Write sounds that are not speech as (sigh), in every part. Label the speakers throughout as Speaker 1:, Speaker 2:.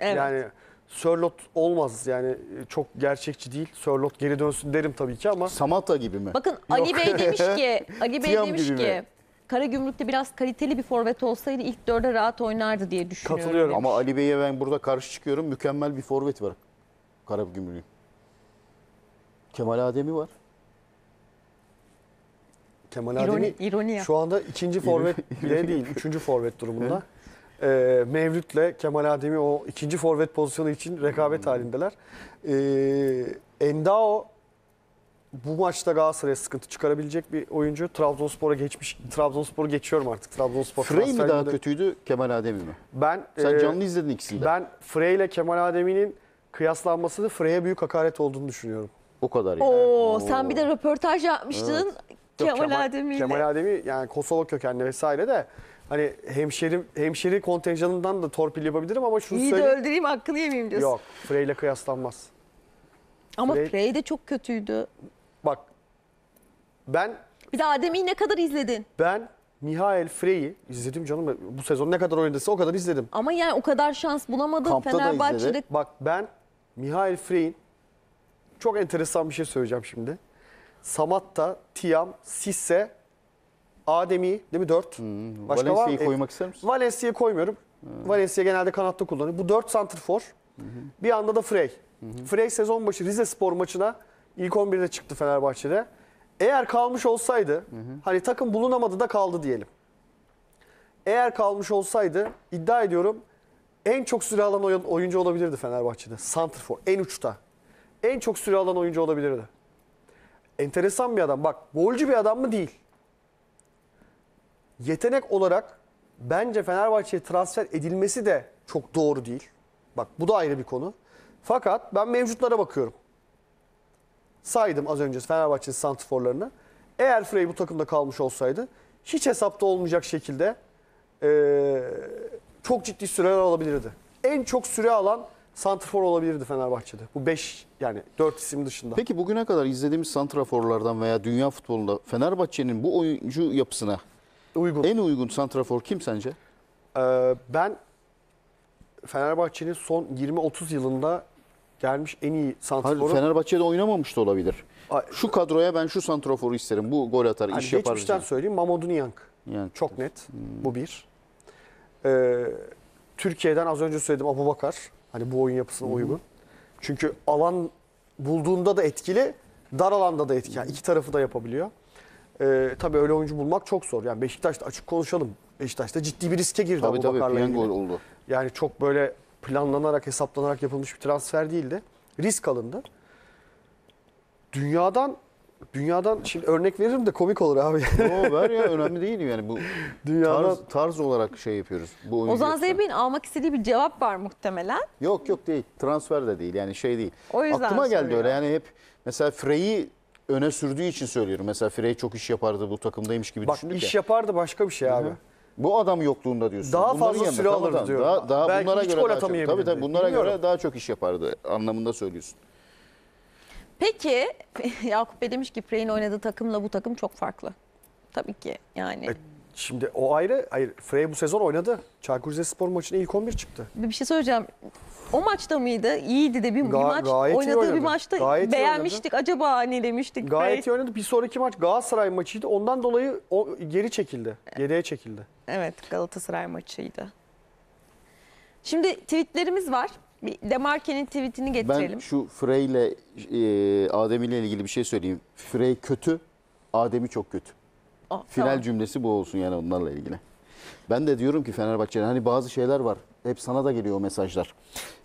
Speaker 1: Evet. Yani Sörlot olmaz yani e, çok gerçekçi değil. Sörlot geri dönsün
Speaker 2: derim tabii ki ama. Samata gibi mi? Bakın
Speaker 3: Ali Yok. Bey (laughs) demiş ki, Ali Bey Tiyam demiş ki mi? Karagümrük'te biraz kaliteli bir forvet olsaydı ilk dörde rahat oynardı diye düşünüyorum. Katılıyorum. Ama
Speaker 2: Ali Bey'e ben burada karşı çıkıyorum. Mükemmel bir forvet var Karagümrük'ün. Kemal Ademi var. Kemal İroni, Ademi ironi ya. şu
Speaker 1: anda ikinci forvet bile değil, üçüncü forvet durumunda e, Mevlüt'le Kemal Adem'i o ikinci forvet pozisyonu için rekabet halindeler. E, Endao bu maçta Galatasaray'a sıkıntı çıkarabilecek bir oyuncu. Trabzonspor'a geçmiş. Trabzonspor'u
Speaker 2: geçiyorum artık. Trabzonspor Frey mi daha de... kötüydü, Kemal Ademi mi?
Speaker 1: Ben Sen e, canlı
Speaker 2: izledin ikisini de. Ben
Speaker 1: Frey ile Kemal Ademi'nin kıyaslanması da Frey'e büyük hakaret olduğunu düşünüyorum. O kadar yani. Oo, sen bir
Speaker 3: de röportaj yapmıştın. Kemal Ademi'yle. Kemal
Speaker 1: Ademi yani Kosova kökenli vesaire de hani hemşerim hemşeri kontenjanından da torpil yapabilirim ama şunu İyi de
Speaker 3: öldüreyim hakkını yemeyeyim diyorsun. Yok
Speaker 1: Frey ile kıyaslanmaz.
Speaker 3: Ama Frey... Frey- de çok kötüydü.
Speaker 1: Bak ben
Speaker 3: Bir de Adem'i ne kadar izledin?
Speaker 1: ben Mihail Frey'i izledim canım bu sezon ne kadar oynadıysa o kadar izledim.
Speaker 3: Ama yani o kadar şans bulamadım. Kampta da Fenerbahçe'de. izledi.
Speaker 1: Bak ben Mihail Frey'in çok enteresan bir şey söyleyeceğim şimdi. Samatta, Tiam, Sisse Ademi değil mi? 4. Hmm. Başka Valencia'yı var mı? E, koymak ister misin? Valencia'yı koymuyorum. Hmm. Valencia genelde kanatta kullanıyor. Bu 4 santrfor. Hmm. Bir anda da Frey. Hmm. Frey sezon başı Rize Spor maçına ilk 11'de çıktı Fenerbahçe'de. Eğer kalmış olsaydı, hı hmm. hani takım bulunamadı da kaldı diyelim. Eğer kalmış olsaydı iddia ediyorum en çok süre alan oyuncu olabilirdi Fenerbahçe'de. Santrfor en uçta. En çok süre alan oyuncu olabilirdi. Enteresan bir adam. Bak golcü bir adam mı değil yetenek olarak bence Fenerbahçe'ye transfer edilmesi de çok doğru değil. Bak bu da ayrı bir konu. Fakat ben mevcutlara bakıyorum. Saydım az önce Fenerbahçe'nin santrforlarını. Eğer Frey bu takımda kalmış olsaydı hiç hesapta olmayacak şekilde e, çok ciddi süreler alabilirdi. En çok süre alan santrafor olabilirdi Fenerbahçe'de. Bu 5 yani 4 isim dışında.
Speaker 2: Peki bugüne kadar izlediğimiz santraforlardan veya dünya futbolunda Fenerbahçe'nin bu oyuncu yapısına Uygun. En uygun santrafor kim sence? Ee, ben Fenerbahçe'nin
Speaker 1: son 20-30 yılında gelmiş en iyi santraforu.
Speaker 2: Fenerbahçe'de oynamamış da olabilir. Ay, şu kadroya ben şu santraforu isterim. Bu gol atar, yani iş yapar. Geçmişten yani. söyleyeyim Mamadou Niang. Yani.
Speaker 1: Çok net. Hmm. Bu bir. Ee, Türkiye'den az önce söyledim Abu Bakar. Hani bu oyun yapısına hmm. uygun. Çünkü alan bulduğunda da etkili, dar alanda da etkili. Yani iki tarafı da yapabiliyor. E, tabii öyle oyuncu bulmak çok zor. Yani Beşiktaş'ta açık konuşalım. Beşiktaş'ta ciddi bir riske girdi tabii, Abu tabii, ilgili. oldu. Yani çok böyle planlanarak, hesaplanarak yapılmış bir transfer değildi. Risk alındı. Dünyadan dünyadan şimdi örnek veririm de komik olur abi. Yo, (laughs) ver ya önemli
Speaker 2: değil yani bu dünyadan... tarz, tarz olarak şey yapıyoruz. Bu Ozan
Speaker 3: Zeybek'in almak istediği bir cevap var muhtemelen.
Speaker 2: Yok yok değil transfer de değil yani şey değil. O yüzden Aklıma geldi soruyorum. öyle yani hep mesela Frey'i öne sürdüğü için söylüyorum. Mesela Frey çok iş yapardı bu takımdaymış gibi Bak, düşündük iş ya. yapardı başka bir şey abi. Bu adam yokluğunda diyorsun. Daha Bunların fazla süre tamam, alırdı tamam, diyor. Daha, daha Belki bunlara hiç göre gol atamayabilirdi. Tabii tabii bunlara Bilmiyorum. göre daha çok iş yapardı anlamında söylüyorsun.
Speaker 3: Peki (laughs) Yakup Bey demiş ki Frey'in oynadığı takımla bu takım çok farklı. Tabii ki
Speaker 1: yani. E, Şimdi o ayrı. Hayır Frey bu sezon oynadı. Çaykur Rizespor maçına ilk 11 çıktı.
Speaker 3: Bir şey söyleyeceğim. O maçta mıydı? İyiydi de bir, Ga- bir maç gayet iyi oynadığı bir maçta Gayet iyi beğenmiştik. Acaba hani
Speaker 1: demiştik. Gayet Frey. iyi oynadı. Bir sonraki maç Galatasaray maçıydı. Ondan dolayı o geri çekildi. Yedeğe çekildi. Evet Galatasaray maçıydı.
Speaker 3: Şimdi tweetlerimiz var. Bir Demarke'nin tweetini getirelim. Ben
Speaker 2: şu Frey ile e, Adem ile ilgili bir şey söyleyeyim. Frey kötü, Adem'i çok kötü. Final tamam. cümlesi bu olsun yani onlarla ilgili. Ben de diyorum ki Fenerbahçe'nin hani bazı şeyler var. Hep sana da geliyor o mesajlar.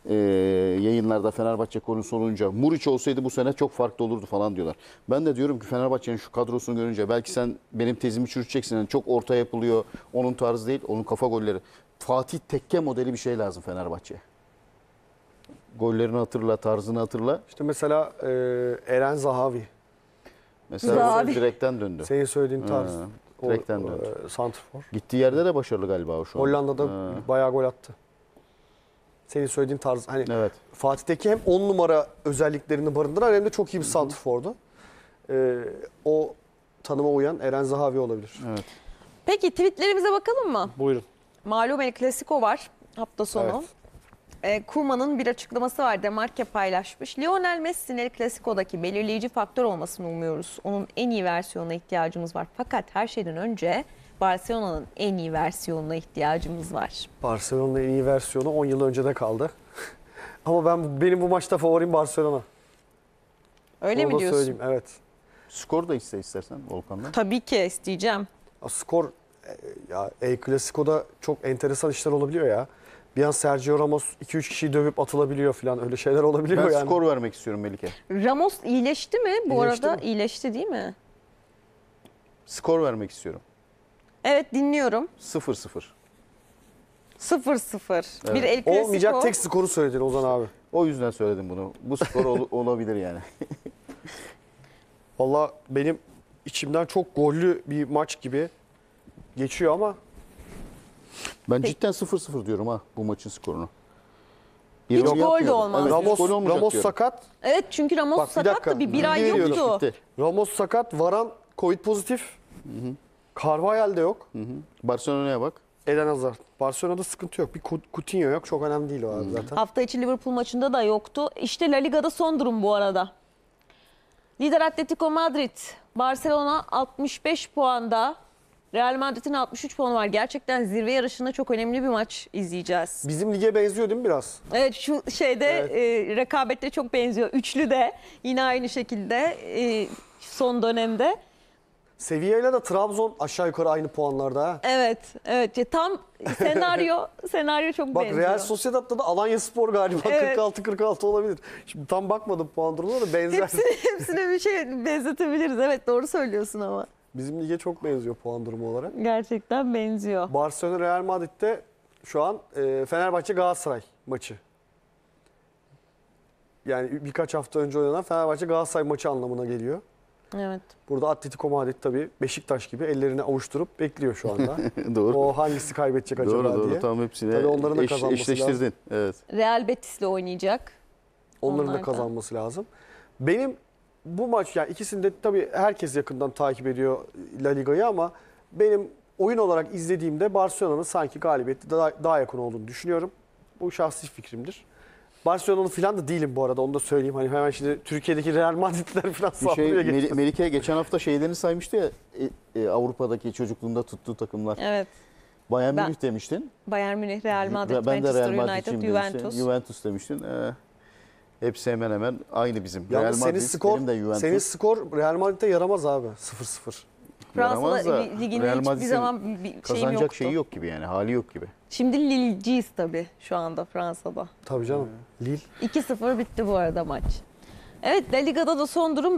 Speaker 2: Ee, yayınlarda Fenerbahçe konusu olunca Muriç olsaydı bu sene çok farklı olurdu falan diyorlar. Ben de diyorum ki Fenerbahçe'nin şu kadrosunu görünce belki sen benim tezimi çürüteceksin. Yani çok orta yapılıyor. Onun tarzı değil. Onun kafa golleri. Fatih Tekke modeli bir şey lazım Fenerbahçe'ye. Gollerini hatırla, tarzını hatırla. İşte mesela e, Eren Zahavi Mesela abi. direkten döndü. Seyir söylediğim tarz. Ha, o, e, döndü. E, santrfor. Gittiği yerde de başarılı galiba o şu an. Hollanda'da ha.
Speaker 1: bayağı gol attı. Senin söylediğin tarz hani evet. Fatih Tekke hem 10 numara özelliklerini barındıran hem de çok iyi bir santrfordu. Ee, o tanıma uyan Eren Zahavi olabilir. Evet.
Speaker 3: Peki tweetlerimize bakalım mı? Buyurun. Malum El Clasico var hafta sonu. Evet. E, Kuma'nın bir açıklaması var. Demarke paylaşmış. Lionel Messi'nin El Clasico'daki belirleyici faktör olmasını umuyoruz. Onun en iyi versiyonuna ihtiyacımız var. Fakat her şeyden önce Barcelona'nın en iyi versiyonuna ihtiyacımız var.
Speaker 1: Barcelona'nın en iyi versiyonu 10 yıl önce de kaldı. (laughs) Ama ben benim bu maçta favorim Barcelona. Öyle Onu mi da diyorsun? söyleyeyim evet. Skor da iste istersen Volkan'dan. Tabii ki isteyeceğim. Ya skor e, ya El Clasico'da çok enteresan işler olabiliyor ya. Bir an Sergio Ramos 2-3 kişiyi
Speaker 2: dövüp atılabiliyor falan öyle şeyler olabiliyor Ben yani. skor vermek istiyorum Melike.
Speaker 3: Ramos iyileşti mi? Bu İyileşti arada mi? iyileşti değil mi?
Speaker 2: Skor vermek istiyorum.
Speaker 3: Evet dinliyorum.
Speaker 2: 0-0.
Speaker 3: 0-0. Bir el klasiko. Olmayacak tek skoru
Speaker 2: söyledin Ozan abi. O yüzden söyledim bunu. Bu skor ol- (laughs) olabilir yani.
Speaker 1: Valla benim içimden çok gollü bir maç gibi geçiyor
Speaker 2: ama ben Peki. cidden 0-0 diyorum ha bu maçın skorunu. Bir Hiç gol de olmaz. Evet, Ramos, gol Ramos sakat.
Speaker 3: Evet çünkü Ramos Bak, sakat dakika. da bir, bir ay Nereye yoktu. Bitti.
Speaker 1: Ramos sakat. Varan Covid pozitif. Hı hı. Carvajal de yok. Hı hı. Barcelona'ya bak. Eden Hazard. Barcelona'da sıkıntı yok. Bir Coutinho yok. Çok önemli değil o abi zaten.
Speaker 3: Hafta içi Liverpool maçında da yoktu. İşte La Liga'da son durum bu arada. Lider Atletico Madrid. Barcelona 65 puanda. Real Madrid'in 63 puanı var. Gerçekten zirve yarışında çok önemli bir maç izleyeceğiz.
Speaker 1: Bizim lige benziyor değil mi biraz?
Speaker 3: Evet şu şeyde evet. E, rekabette çok benziyor. Üçlü de yine aynı şekilde
Speaker 1: e, son dönemde. Sevilla de Trabzon aşağı yukarı aynı puanlarda.
Speaker 3: Evet, evet. tam senaryo (laughs) senaryo çok Bak, benziyor. Bak Real
Speaker 1: Sociedad'da da Alanya Spor galiba evet. 46-46 olabilir. Şimdi tam bakmadım puan durumuna da benzer. Hepsine,
Speaker 3: hepsine bir şey benzetebiliriz. Evet doğru söylüyorsun ama.
Speaker 1: Bizim lige çok benziyor puan durumu olarak. Gerçekten benziyor. Barcelona Real Madrid'de şu an e, Fenerbahçe Galatasaray maçı. Yani birkaç hafta önce oynanan Fenerbahçe Galatasaray maçı anlamına geliyor. Evet. Burada Atletico Madrid tabii Beşiktaş gibi ellerini avuşturup bekliyor şu anda. (laughs) doğru. O hangisi kaybedecek acaba doğru, doğru. diye. Tam hepsini Tabii onların da eş, kazanması eşleştirdin. Lazım.
Speaker 2: Evet.
Speaker 3: Real Betis'le oynayacak.
Speaker 1: Onların Onlar da kazanması lazım. Benim bu maç yani ikisinde tabii herkes yakından takip ediyor La Liga'yı ama benim oyun olarak izlediğimde Barcelona'nın sanki galibiyeti daha, daha yakın olduğunu düşünüyorum. Bu şahsi fikrimdir. Barcelona'nın filan da değilim bu arada onu da söyleyeyim. Hani hemen şimdi Türkiye'deki Real Madrid'ler (laughs) falan bir şey, Mel
Speaker 2: Melike geçen hafta şeylerini saymıştı ya e, e, Avrupa'daki çocukluğunda tuttuğu takımlar. Evet. Bayern Münih demiştin.
Speaker 3: Bayern Münih, Real Madrid, ben Manchester de Real Madrid United, Juventus. Demiştin.
Speaker 2: Juventus demiştin. Ee, Hepsi hemen hemen aynı bizim. Yalnız Real Madrid, senin benim de Juventus. senin
Speaker 1: skor Real Madrid'e yaramaz abi 0-0.
Speaker 3: Yaramaz Fransa'da liginde Real hiçbir Madrid'in zaman bir şeyim Kazanacak yoktu. şeyi
Speaker 2: yok gibi yani hali yok gibi.
Speaker 3: Şimdi Lille'ciyiz tabii şu anda Fransa'da.
Speaker 1: Tabii
Speaker 2: canım. Lille.
Speaker 3: 2-0 bitti bu arada maç. Evet La Liga'da da son durum